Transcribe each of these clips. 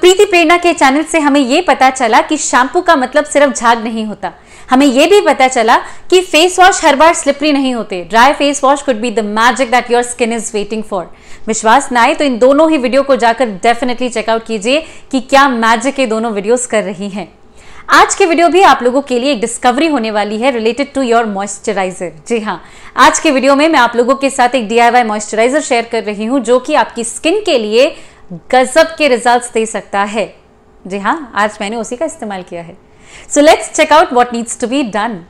प्रीति प्रेरणा के चैनल से हमें ये पता चला कि शैम्पू का मतलब सिर्फ झाग नहीं होता हमें ये भी पता चला कि फेस वॉश हर बार स्लिपरी नहीं होते dry face wash could be the magic that your skin is waiting for विश्वास ना आए तो इन दोनों ही वीडियो को जाकर डेफिनेटली चेकआउट कीजिए कि क्या मैजिक ये दोनों वीडियोस कर रही हैं आज की वीडियो भी आप लोगों के लिए एक डिस्कवरी होने वाली है रिलेटेड टू योर मॉइस्चराइजर जी हाँ आज के वीडियो में मैं आप लोगों के साथ एक डी मॉइस्चराइजर शेयर कर रही हूँ जो कि आपकी स्किन के लिए गजब के रिजल्ट्स दे सकता है जी हाँ आज मैंने उसी का इस्तेमाल किया है so let's check out what needs to be done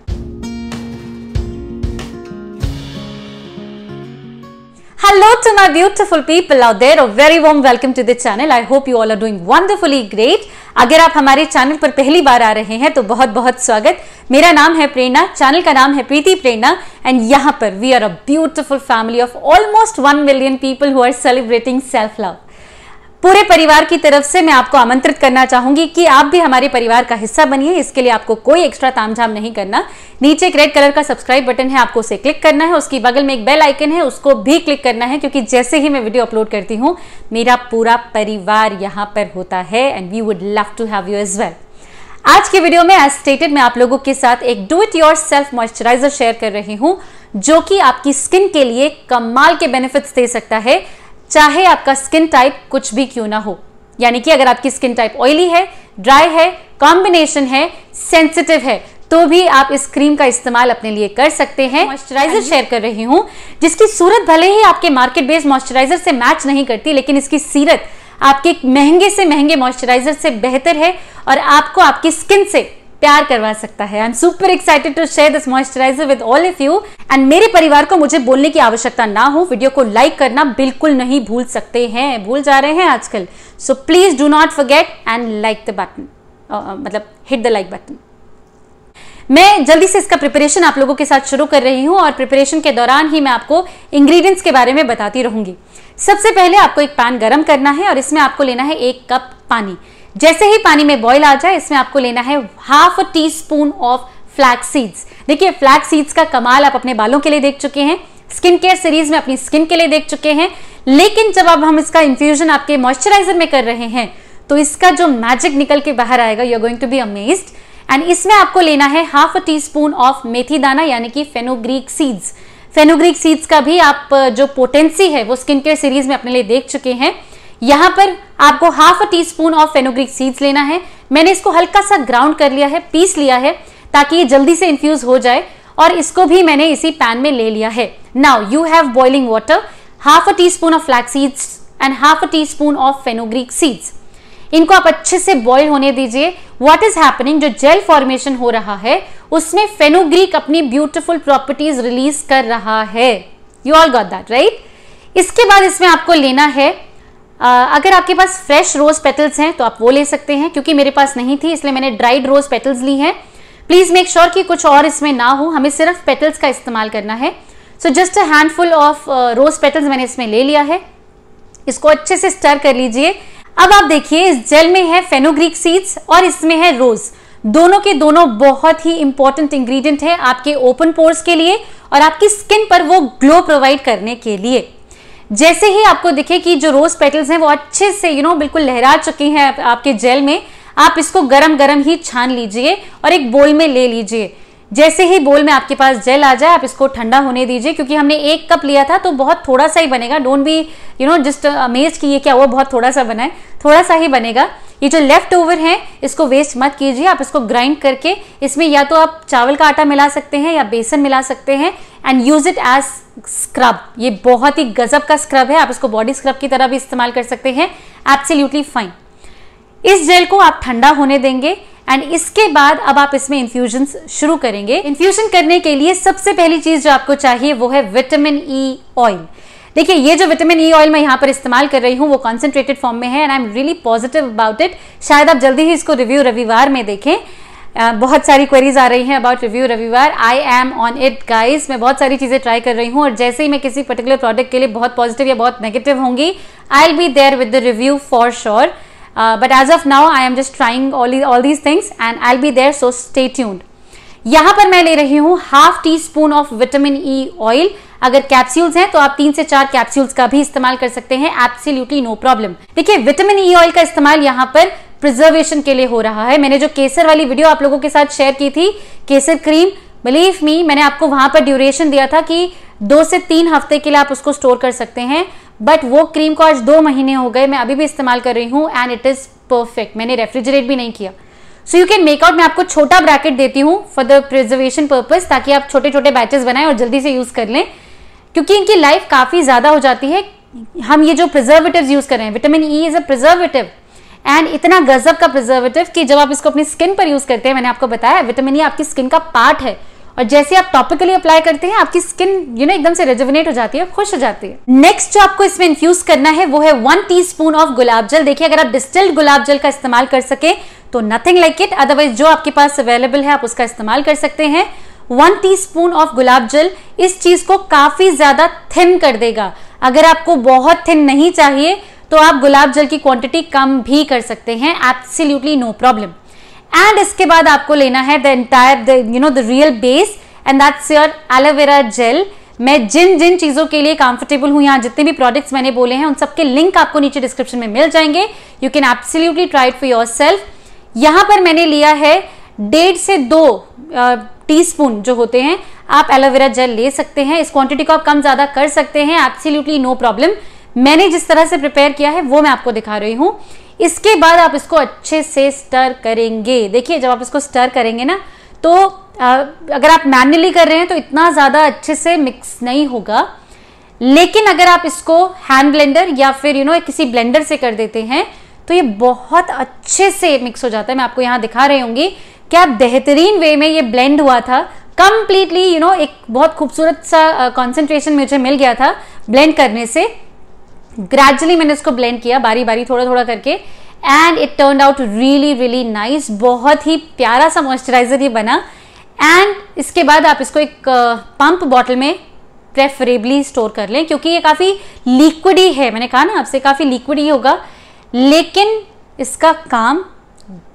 Hello to my beautiful people out there. A very warm welcome to the channel. I hope you all are doing wonderfully great. अगर आप हमारे channel पर पहली बार आ रहे हैं तो बहुत बहुत स्वागत मेरा नाम है प्रेरणा चैनल का नाम है प्रीति प्रेरणा एंड यहाँ पर we are a beautiful family of almost one million people who are celebrating self love पूरे परिवार की तरफ से मैं आपको आमंत्रित करना चाहूंगी कि आप भी हमारे परिवार का हिस्सा बनिए इसके लिए आपको कोई एक्स्ट्रा तामझाम नहीं करना नीचे एक रेड कलर का सब्सक्राइब बटन है आपको उसे क्लिक करना है उसकी बगल में एक बेल आइकन है उसको भी क्लिक करना है क्योंकि जैसे ही मैं वीडियो अपलोड करती हूँ मेरा पूरा परिवार यहाँ पर होता है and we would love to have you as well आज की वीडियो में एज स्टेटेड मैं आप लोगों के साथ एक do it yourself moisturiser share कर रही हूँ जो कि आपकी स्किन के लिए कमाल के बेनिफिट्स दे सकता है चाहे आपका स्किन टाइप कुछ भी क्यों ना हो यानी कि अगर आपकी स्किन टाइप ऑयली है ड्राई है कॉम्बिनेशन है सेंसिटिव है तो भी आप इस क्रीम का इस्तेमाल अपने लिए कर सकते हैं मॉइस्चराइजर शेयर कर रही हूं जिसकी सूरत भले ही आपके मार्केट बेस्ड मॉइस्चराइजर से मैच नहीं करती लेकिन इसकी सीरत आपके महंगे से महंगे मॉइस्चराइजर से बेहतर है और आपको आपकी स्किन से प्यार करवा सकता है I am super excited to share this moisturiser with all of you and मेरे परिवार को मुझे बोलने की आवश्यकता ना हो वीडियो को लाइक करना बिल्कुल नहीं भूल सकते हैं भूल जा रहे हैं आजकल so please do not forget and like the button मतलब हिट द लाइक बटन मैं जल्दी से इसका प्रिपरेशन आप लोगों के साथ शुरू कर रही हूँ और प्रिपरेशन के दौरान ही मैं आपको इंग्रेडिएंट्स के बारे में बताती रहूंगी सबसे पहले आपको एक पैन गरम करना है और इसमें आपको लेना है एक कप पानी जैसे ही पानी में बॉईल आ जाए इसमें आपको लेना है half teaspoon of flax seeds देखिए फ्लैक्स सीड्स का कमाल आप अपने बालों के लिए देख चुके हैं स्किन केयर सीरीज में अपनी स्किन के लिए देख चुके हैं लेकिन जब अब हम इसका इन्फ्यूजन आपके मॉइस्चराइजर में कर रहे हैं तो इसका जो मैजिक निकल के बाहर आएगा you are going to be amaze and इसमें आपको लेना है half a teaspoon of methi dana यानी कि फेनोग्रीक सीड्स फेनोग्रीक सीड्स का भी आप जो पोटेंसी है वो स्किन केयर सीरीज में अपने लिए देख चुके हैं यहाँ पर आपको half a teaspoon of fenugreek seeds लेना है मैंने इसको हल्का सा ग्राउंड कर लिया है पीस लिया है ताकि ये जल्दी से इन्फ्यूज हो जाए और इसको भी मैंने इसी पैन में ले लिया है now you have boiling water half a teaspoon of flax seeds and half a teaspoon of fenugreek seeds इनको आप अच्छे से बॉईल होने दीजिए व्हाट इज हैपनिंग जो जेल फॉर्मेशन हो रहा है उसमें फेनोग्रीक अपनी ब्यूटीफुल प्रॉपर्टीज रिलीज कर रहा है you all got that right इसके बाद इसमें आपको लेना है अगर आपके पास फ्रेश रोज पेटल्स हैं तो आप वो ले सकते हैं क्योंकि मेरे पास नहीं थी इसलिए मैंने ड्राइड रोज पेटल्स ली हैं प्लीज़ मेक श्योर कि कुछ और इसमें ना हो हमें सिर्फ पेटल्स का इस्तेमाल करना है so just a handful of rose petals मैंने इसमें ले लिया है इसको अच्छे से स्टर कर लीजिए अब आप देखिए इस जेल में है फेनोग्रीक सीड्स और इसमें है रोज़ दोनों के दोनों बहुत ही इंपॉर्टेंट इंग्रेडिएंट है आपके ओपन पोर्स के लिए और आपकी स्किन पर वो ग्लो प्रोवाइड करने के लिए जैसे ही आपको दिखे कि जो रोज पेटल्स हैं वो अच्छे से यू नो बिल्कुल लहरा चुकी हैं आपके जेल में आप इसको गरम गरम ही छान लीजिए और एक बोल में ले लीजिए जैसे ही बोल में आपके पास जेल आ जाए आप इसको ठंडा होने दीजिए क्योंकि हमने एक कप लिया था तो बहुत थोड़ा सा ही बनेगा don't be you know just amaze कि ये क्या हुआ बहुत थोड़ा सा बनाए थोड़ा सा ही बनेगा ये जो लेफ्ट ओवर है इसको वेस्ट मत कीजिए आप इसको ग्राइंड करके इसमें या तो आप चावल का आटा मिला सकते हैं या बेसन मिला सकते हैं and use it as scrub ये बहुत ही गजब का स्क्रब है आप इसको बॉडी स्क्रब की तरह भी इस्तेमाल कर सकते हैं एब्सोल्युटली फाइन इस जेल को आप ठंडा होने देंगे एंड इसके बाद अब आप इसमें इन्फ्यूजन शुरू करेंगे इन्फ्यूजन करने के लिए सबसे पहली चीज जो आपको चाहिए वो है विटामिन ई ऑयल देखिए ये जो विटामिन ई ऑयल मैं यहाँ पर इस्तेमाल कर रही हूँ वो कॉन्सेंट्रेटेड फॉर्म में है and I am really positive about it शायद आप जल्दी ही इसको रिव्यू रविवार में देखें Uh, बहुत सारी क्वेरीज आ रही हैं अबाउट रिव्यू रविवार I am on it guys मैं बहुत सारी चीज़ें ट्राई कर रही हूँ और जैसे ही मैं किसी पर्टिकुलर प्रोडक्ट के लिए बहुत पॉजिटिव या बहुत नेगेटिव होंगी I'll be there with the review for sure but as of now I am just trying all these things and I'll be there so stay tuned यहाँ पर मैं ले रही हूँ half teaspoon of vitamin E oil अगर capsules हैं तो आप तीन से चार कैप्सूल्स का भी इस्तेमाल कर सकते हैं एप्सिल्यूटली नो प्रॉब्लम देखिए विटामिन ई ऑयल का इस्तेमाल यहाँ पर प्रिजर्वेशन के लिए हो रहा है मैंने जो केसर वाली वीडियो आप लोगों के साथ शेयर की थी केसर क्रीम बिलीव मी मैंने आपको वहां पर ड्यूरेशन दिया था कि दो से तीन हफ्ते के लिए आप उसको स्टोर कर सकते हैं बट वो क्रीम को आज दो महीने हो गए मैं अभी भी इस्तेमाल कर रही हूँ एंड इट इज़ परफेक्ट मैंने रेफ्रिजरेट भी नहीं किया सो यू कैन मेकआउट मैं आपको छोटा ब्रैकेट देती हूँ फॉर द प्रिजर्वेशन पर्पज ताकि आप छोटे छोटे बैचेस बनाएं और जल्दी से यूज़ कर लें क्योंकि इनकी लाइफ काफ़ी ज़्यादा हो जाती है हम ये जो प्रिजर्वेटिव यूज़ कर रहे हैं vitamin E is a preservative and इतना गजब का प्रिजर्वेटिव कि जब आप इसको अपनी स्किन पर यूज़ करते हैं मैंने आपको बताया विटामिन ई e आपकी स्किन का पार्ट है और जैसे आप टॉपिकली अप्लाई करते हैं आपकी स्किन यू नो एकदम से रेजुविनेट हो जाती है खुश हो जाती है नेक्स्ट जो आपको इसमें इन्फ्यूज करना है वो है वन स्पून ऑफ गुलाब जल देखिए अगर आप डिस्टिल्ड गुलाब जल का इस्तेमाल कर सके तो नथिंग लाइक इट अदरवाइज जो आपके पास अवेलेबल है आप उसका इस्तेमाल कर सकते हैं वन टीस्पून ऑफ गुलाब जल इस चीज़ को काफ़ी ज़्यादा थिन कर देगा अगर आपको बहुत थिन नहीं चाहिए तो आप गुलाब जल की क्वांटिटी कम भी कर सकते हैं एब्सोल्युटली नो प्रॉब्लम एंड इसके बाद आपको लेना है the entire you know the real base and that's your aloe vera gel मैं जिन जिन चीज़ों के लिए कंफर्टेबल हूं यहाँ जितने भी प्रोडक्ट्स मैंने बोले हैं उन सबके लिंक आपको नीचे डिस्क्रिप्शन में मिल जाएंगे you can absolutely try it for yourself यहां पर मैंने लिया है डेढ़ से दो टीस्पून जो होते हैं आप एलोवेरा जेल ले सकते हैं इस क्वांटिटी को आप कम ज़्यादा कर सकते हैं एब्सोल्युटली नो प्रॉब्लम मैंने जिस तरह से प्रिपेयर किया है वो मैं आपको दिखा रही हूँ इसके बाद आप इसको अच्छे से स्टर करेंगे देखिए जब आप इसको स्टर करेंगे ना तो आ, अगर आप मैन्युअली कर रहे हैं तो इतना ज़्यादा अच्छे से मिक्स नहीं होगा लेकिन अगर आप इसको हैंड ब्लेंडर या फिर यू you नो know, किसी ब्लेंडर से कर देते हैं तो ये बहुत अच्छे से मिक्स हो जाता है मैं आपको यहाँ दिखा रही होंगी क्या बेहतरीन वे में ये ब्लेंड हुआ था कम्प्लीटली यू नो एक बहुत खूबसूरत सा कॉन्सेंट्रेशन uh, मुझे मिल गया था ब्लेंड करने से ग्रेजुअली मैंने इसको ब्लेंड किया बारी बारी थोड़ा थोड़ा करके and it turn out really really nice बहुत ही प्यारा सा मॉइस्चराइजर ये बना एंड इसके बाद आप इसको एक पंप uh, बॉटल में प्रेफरेबली स्टोर कर लें क्योंकि ये काफ़ी लिक्विड ही है मैंने कहा ना आपसे काफ़ी लिक्विड ही होगा लेकिन इसका काम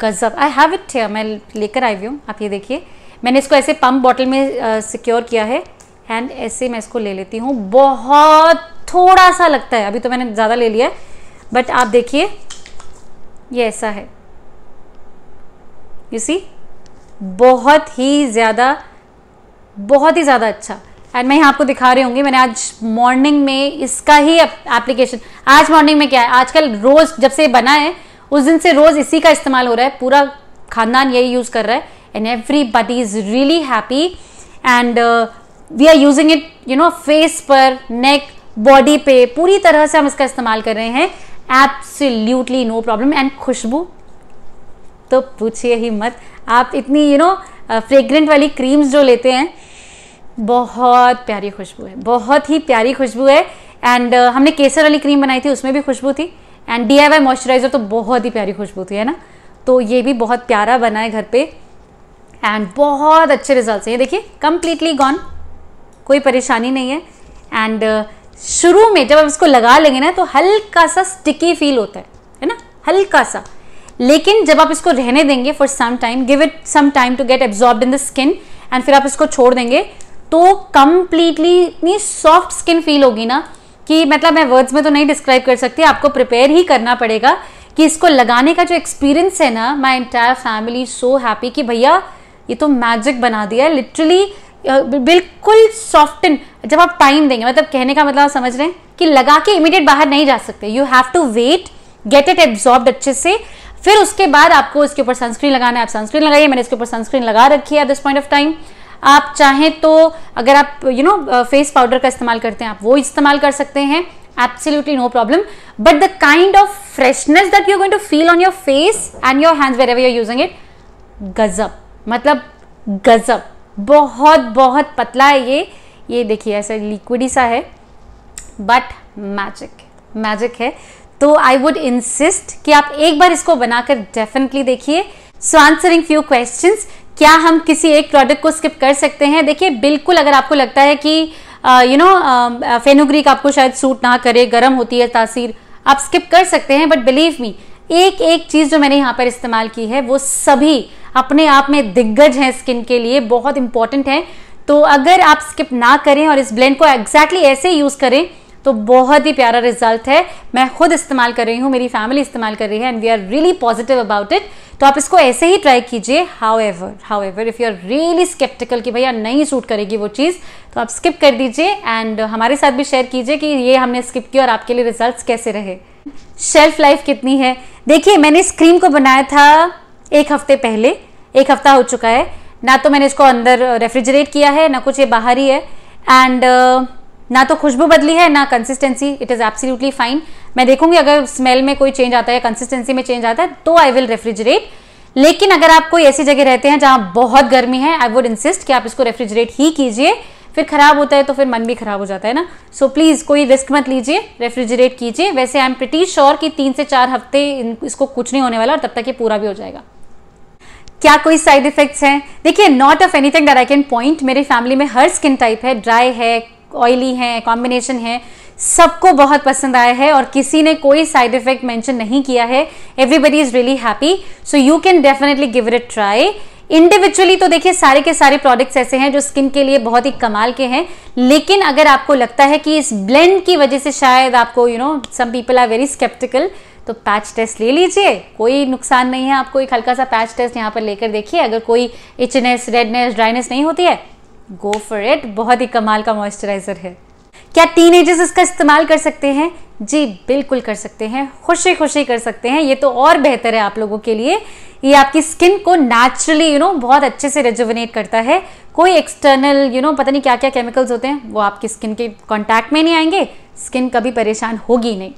गज़ब आई हैव इट हेयर मैं लेकर आई हुई हूँ आप ये देखिए मैंने इसको ऐसे पम्प बॉटल में सिक्योर किया है एंड ऐसे मैं इसको ले लेती हूँ बहुत थोड़ा सा लगता है अभी तो मैंने ज़्यादा ले लिया है बट आप देखिए ये ऐसा है यू सी बहुत ही ज़्यादा बहुत ही ज़्यादा अच्छा एंड मैं यहाँ आपको दिखा रही होंगी मैंने आज मॉर्निंग में इसका ही एप्लीकेशन आज मॉर्निंग में क्या है आजकल रोज़ जब से बना है उस दिन से रोज इसी का इस्तेमाल हो रहा है पूरा खानदान यही यूज कर रहा है and everybody is really happy and we are using it you know face पर नेक बॉडी पे पूरी तरह से हम इसका इस्तेमाल कर रहे हैं एप्सल्यूटली नो प्रॉब्लम एंड खुशबू तो पूछिए ही मत आप इतनी यू नो फ्रेग्रेंट वाली क्रीम्स जो लेते हैं बहुत प्यारी खुशबू है बहुत ही प्यारी खुशबू है एंड uh, हमने केसर वाली क्रीम बनाई थी उसमें भी खुशबू थी एंड डी आई मॉइस्चराइज़र तो बहुत ही प्यारी खुशबू थी है ना तो ये भी बहुत प्यारा बना है घर पे एंड बहुत अच्छे रिजल्ट्स हैं ये देखिए कम्प्लीटली गॉन कोई परेशानी नहीं है एंड uh, शुरू में जब हम इसको लगा लेंगे ना तो हल्का सा स्टिकी फील होता है है ना हल्का सा लेकिन जब आप इसको रहने देंगे for some time give it some time to get absorb in the skin and फिर आप इसको छोड़ देंगे तो कम्प्लीटली इतनी सॉफ्ट स्किन फील होगी ना कि मतलब मैं वर्ड्स में तो नहीं डिस्क्राइब कर सकती आपको प्रिपेयर ही करना पड़ेगा कि इसको लगाने का जो एक्सपीरियंस है ना my entire family so happy कि भैया ये तो मैजिक बना दिया है लिटरली बिल्कुल सॉफ्ट जब आप टाइम देंगे मतलब कहने का मतलब समझ रहे हैं कि लगा के इमीडिएट बाहर नहीं जा सकते you have to wait get it absorb अच्छे से फिर उसके बाद आपको इसके ऊपर सनस्क्रीन लगाना है आप सनस्क्रीन लगाइए मैंने इसके ऊपर सनस्क्रीन लगा रखी है at this point of time आप चाहें तो अगर आप यू नो फेस पाउडर का इस्तेमाल करते हैं आप वो इस्तेमाल कर सकते हैं no problem but the kind of freshness that you going to feel on your face and your hands wherever you're using it गजब मतलब गजब बहुत बहुत पतला है ये ये देखिए ऐसा लिक्विडी सा है बट मैजिक मैजिक है तो आई वुड इंसिस्ट कि आप एक बार इसको बनाकर डेफिनेटली देखिए सो आंसरिंग फ्यू क्वेश्चंस क्या हम किसी एक प्रोडक्ट को स्किप कर सकते हैं देखिए बिल्कुल अगर आपको लगता है कि यू नो फेनोग्रीक आपको शायद सूट ना करे गर्म होती है तासीर आप स्किप कर सकते हैं बट बिलीव मी एक एक चीज़ जो मैंने यहाँ पर इस्तेमाल की है वो सभी अपने आप में दिग्गज हैं स्किन के लिए बहुत इंपॉर्टेंट है तो अगर आप स्किप ना करें और इस ब्लेंड को एग्जैक्टली exactly ऐसे यूज़ करें तो बहुत ही प्यारा रिजल्ट है मैं खुद इस्तेमाल कर रही हूँ मेरी फैमिली इस्तेमाल कर रही है and we are really positive about it तो आप इसको ऐसे ही ट्राई कीजिए however however if you are really sceptical कि भैया नहीं सूट करेगी वो चीज़ तो आप स्किप कर दीजिए एंड हमारे साथ भी शेयर कीजिए कि ये हमने स्किप किया और आपके लिए रिजल्ट कैसे रहे शेल्फ लाइफ कितनी है देखिए मैंने इस क्रीम को बनाया था एक हफ्ते पहले एक हफ्ता हो चुका है ना तो मैंने इसको अंदर रेफ्रिजरेट किया है ना कुछ ये बाहर ही है एंड uh, ना तो खुशबू बदली है ना consistency it is absolutely fine मैं देखूंगी अगर स्मेल में कोई चेंज आता है कंसिस्टेंसी में चेंज आता है तो आई विल रेफ्रिजरेट लेकिन अगर आप कोई ऐसी जगह रहते हैं जहां बहुत गर्मी है आई वुड इंसिस्ट कि आप इसको रेफ्रिजरेट ही कीजिए फिर ख़राब होता है तो फिर मन भी ख़राब हो जाता है ना सो so, प्लीज़ कोई रिस्क मत लीजिए रेफ्रिजरेट कीजिए वैसे आई एम प्रिटी श्योर कि तीन से चार हफ्ते इसको कुछ नहीं होने वाला और तब तक ये पूरा भी हो जाएगा क्या कोई साइड इफेक्ट्स हैं देखिए not of anything that I can point मेरे फैमिली में हर स्किन टाइप है ड्राई है ऑयली हैं कॉम्बिनेशन है सबको बहुत पसंद आया है और किसी ने कोई साइड इफेक्ट मेंशन नहीं किया है everybody is really happy so you can definitely give it try individually तो देखिए सारे के सारे प्रोडक्ट्स ऐसे हैं जो स्किन के लिए बहुत ही कमाल के हैं लेकिन अगर आपको लगता है कि इस ब्लेंड की वजह से शायद आपको you know some people are very sceptical तो पैच टेस्ट ले लीजिए कोई नुकसान नहीं है आपको एक हल्का सा पैच टेस्ट यहाँ पर लेकर देखिए अगर कोई इचनेस रेडनेस ड्राइनेस नहीं होती है गो फॉर इट बहुत ही कमाल का मॉइस्चराइज़र है क्या टीन इसका इस्तेमाल कर सकते हैं जी बिल्कुल कर सकते हैं खुशी खुशी कर सकते हैं ये तो और बेहतर है आप लोगों के लिए ये आपकी स्किन को नेचुरली यू नो बहुत अच्छे से रेजुवनेट करता है कोई एक्सटर्नल यू नो पता नहीं क्या क्या केमिकल्स होते हैं वो आपकी स्किन के कॉन्टैक्ट में नहीं आएंगे स्किन कभी परेशान होगी नहीं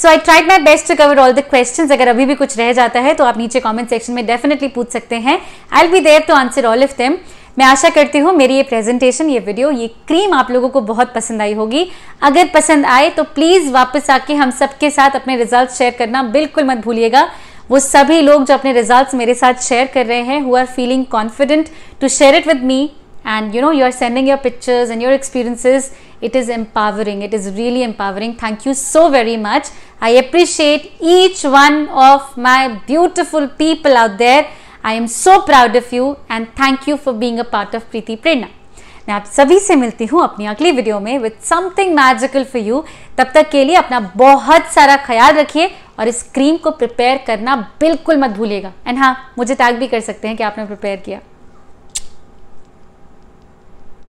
so I tried my best to cover all the question अगर अभी भी कुछ रह जाता है तो आप नीचे कॉमेंट सेक्शन में डेफिनेटली पूछ सकते हैं I'll be there to answer all of them मैं आशा करती हूँ मेरी ये प्रेजेंटेशन ये वीडियो ये क्रीम आप लोगों को बहुत पसंद आई होगी अगर पसंद आए तो प्लीज़ वापस आके हम सबके साथ अपने रिजल्ट शेयर करना बिल्कुल मत भूलिएगा वो सभी लोग जो अपने रिजल्ट मेरे साथ शेयर कर रहे हैं who are feeling confident to share it with me and you know you are sending your pictures and your experiences it is empowering it is really empowering thank you so very much I appreciate each one of my beautiful people out there I am so proud of you and thank you for being a part of Preeti Prerna मैं आप सभी से मिलती हूँ अपनी अगली video में with something magical for you तब तक के लिए अपना बहुत सारा ख्याल रखिए और इस क्रीम को प्रिपेयर करना बिल्कुल मत भूलिएगा एंड हाँ मुझे टैग भी कर सकते हैं कि आपने प्रिपेयर किया